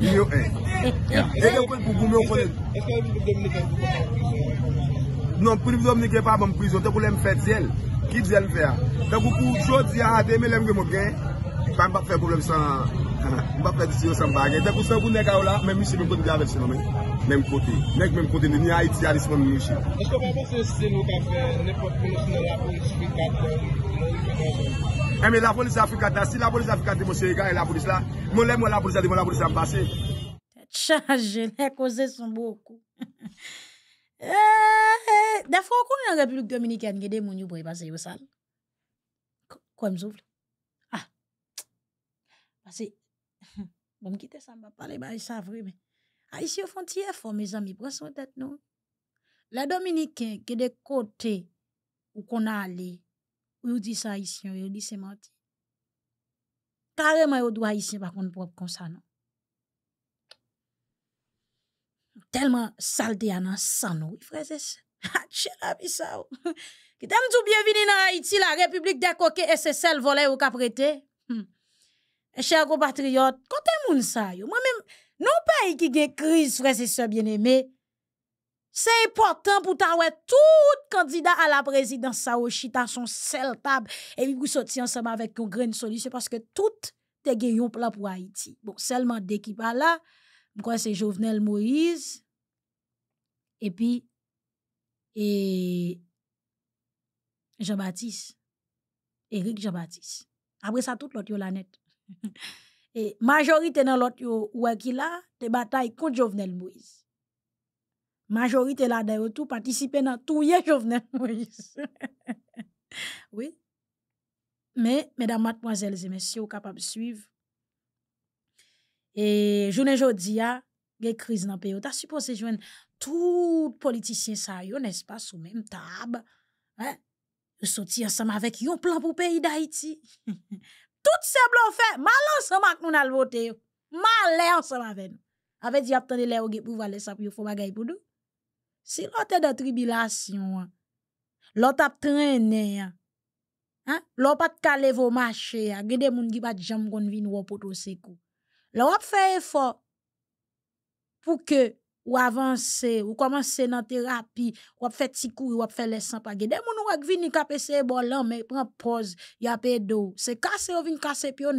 Mwen yo en. E de pou kou kou mè yo kou de. E kou mwen non, pou kou mè kèm pou kou mè? Non, prizon mwen nè kèm pa mwen bon prizon, te pou lèm fè dièl. Ki dièl mè fè a? Te pou kou chò diè a de, mè lèm gèm o gen, pa mwen pa fè problem san, <laughs> mwen pa fè diè yo san bagè. E de pou chòs mwen kou nè kè Mèm kote, mèk mèm kote ni a iti anis mèm mèm mèm mèm. Mèm mèm mèm mèm mèm mèm mèm mèm mèm mèm mèm mèm mèm mèm.
Tcha, jè lè kose son boku. De fò kon yon repilouk dominikèn gèdè moun yon boy basè yon sal. Kwen mz oufl. Basè, mwen mkite san mbap pale ba yon sal vremen. Haïti aux frontières, fort mes amis, prenez soin tête nous. Les Dominicains qui des côtés où qu'on a allé, où ils disent haïtien, ils dit c'est menti. Carrément, ils doivent ici par contre propre comme ça, non? Telman salde anan san nou, sœurs Atche la est sa que vous tout bienvenu nan Haïti la République, coquets, et c'est SSL volé ou kaprete. Hmm. chers compatriotes, akou quand kote moun ça, yo. Moi-même... Non pa yi ki gen kriz, fre se se bien eme. Se important pou ta wè tout kandida a la prezidans sa o chita son sel tab. E vi kou soti ansama vek yo gren soli. Se paske tout te gen yon plan pou Haiti. Bon, selman deki pa la, mkwè se Jovenel Moïse. E pi, e Jebattis. Erik Jebattis. Apre sa tout lot yon lanet. Ok. <laughs> et majorité dans l'autre ou elle qui là te bataille contre Jovenel Moïse majorité là dedans tout participer dans <laughs> les Jovenel Moïse <laughs> oui mais mesdames mademoiselles et messieurs de suivre et journée a des crise dans le pays as supposé joindre tous politiciens ça n'est-ce pas sous même table hein sorti ensemble avec un plan pour le pays d'Haïti <laughs> Tout se blo fè. Ma lè an se mak nou nan l vote yo. Ma lè an se ma ven. A ve di ap tande lè ou ge pou valè sap yo fò bagay pou dou. Si lò tè da tribilasyon wè. Lò tap trenè ya. Lò pat kale vò mache ya. Gede moun gi bat jam kon vin wò poto se kou. Lò ap fè e fò. Pou ke... ou avancer, ou faire des thérapie ou ou faire kou, ou fè lesan page. De moun wak vini kapese e bolan, prend pause y a Se ou vini casser puis ou